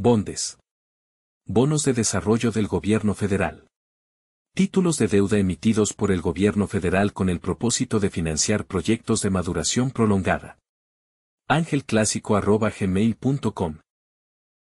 Bondes. Bonos de desarrollo del Gobierno Federal. Títulos de deuda emitidos por el Gobierno Federal con el propósito de financiar proyectos de maduración prolongada. Ángel